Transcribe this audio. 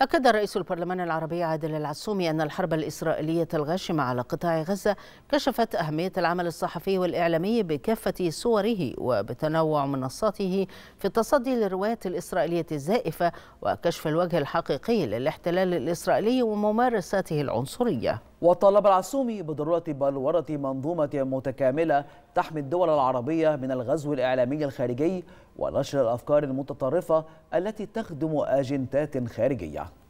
أكد رئيس البرلمان العربي عادل العسومي أن الحرب الإسرائيلية الغاشمة على قطاع غزة كشفت أهمية العمل الصحفي والإعلامي بكافة صوره وبتنوع منصاته في التصدي للروايات الإسرائيلية الزائفة وكشف الوجه الحقيقي للاحتلال الإسرائيلي وممارساته العنصرية وطالب العسومي بضرورة بلورة منظومة متكاملة تحمي الدول العربية من الغزو الإعلامي الخارجي ونشر الأفكار المتطرفة التي تخدم أجندات خارجية